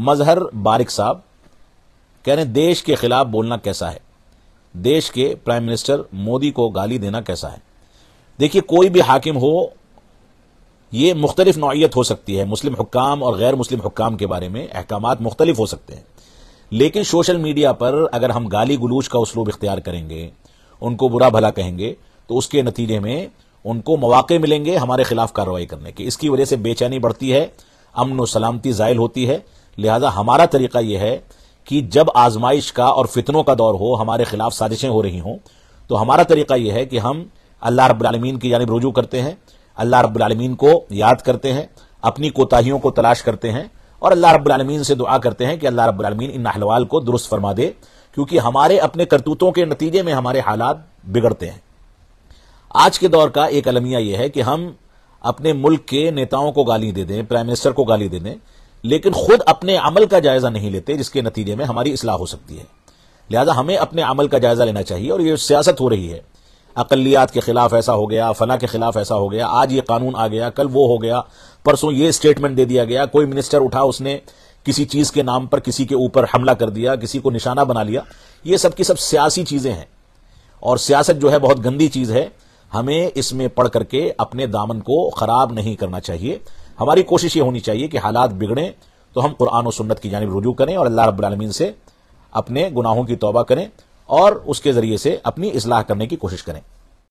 मजहर बारिक साहब कह रहे देश के खिलाफ बोलना कैसा है देश के प्राइम मिनिस्टर मोदी को गाली देना कैसा है देखिए कोई भी हाकिम हो ये मुख्तलिफ नौत हो सकती है मुस्लिम हुक्काम और गैर मुस्लिम हुक्काम के बारे में अहकाम मुख्तलिफ हो सकते हैं लेकिन सोशल मीडिया पर अगर हम गाली गलूज का उसलूब इख्तियार करेंगे उनको बुरा भला कहेंगे तो उसके नतीजे में उनको मौाक़े मिलेंगे हमारे खिलाफ कार्रवाई करने के इसकी वजह से बेचैनी बढ़ती है अमन व सलामती जायल होती है लिहाजा हमारा तरीका यह है कि जब आजमाइश का और फितनों का दौर हो हमारे खिलाफ साजिशें हो रही हों तो हमारा तरीका यह है कि हम अल्लाह रबालमीन की जानब रुजू करते हैं अल्लाह रबालमीन को याद करते हैं अपनी कोताहियों को तलाश करते हैं और अल्लाह रबालमीन से दुआ करते हैं कि अल्लाह रबालमीन इन अहलवाल को दुरुस्त फरमा दे क्योंकि हमारे अपने करतूतों के नतीजे में हमारे हालात बिगड़ते हैं आज के दौर का एक अलमिया यह है कि हम अपने मुल्क के नेताओं को गाली दे दें प्राइम मिनिस्टर को गाली दे दें लेकिन खुद अपने अमल का जायजा नहीं लेते जिसके नतीजे में हमारी असलाह हो सकती है लिहाजा हमें अपने अमल का जायजा लेना चाहिए और ये सियासत हो रही है अकलियात के खिलाफ ऐसा हो गया फला के खिलाफ ऐसा हो गया आज ये कानून आ गया कल वो हो गया परसों ये स्टेटमेंट दे दिया गया कोई मिनिस्टर उठा उसने किसी चीज के नाम पर किसी के ऊपर हमला कर दिया किसी को निशाना बना लिया ये सब की सब सियासी चीजें हैं और सियासत जो है बहुत गंदी चीज है हमें इसमें पढ़ करके अपने दामन को खराब नहीं करना चाहिए हमारी कोशिश ये होनी चाहिए कि हालात बिगड़ें तो हम कुरान और सुन्नत की जानब रुजू करें और अल्लाह रबालमीन से अपने गुनाहों की तोबा करें और उसके ज़रिए से अपनी इसलाह करने की कोशिश करें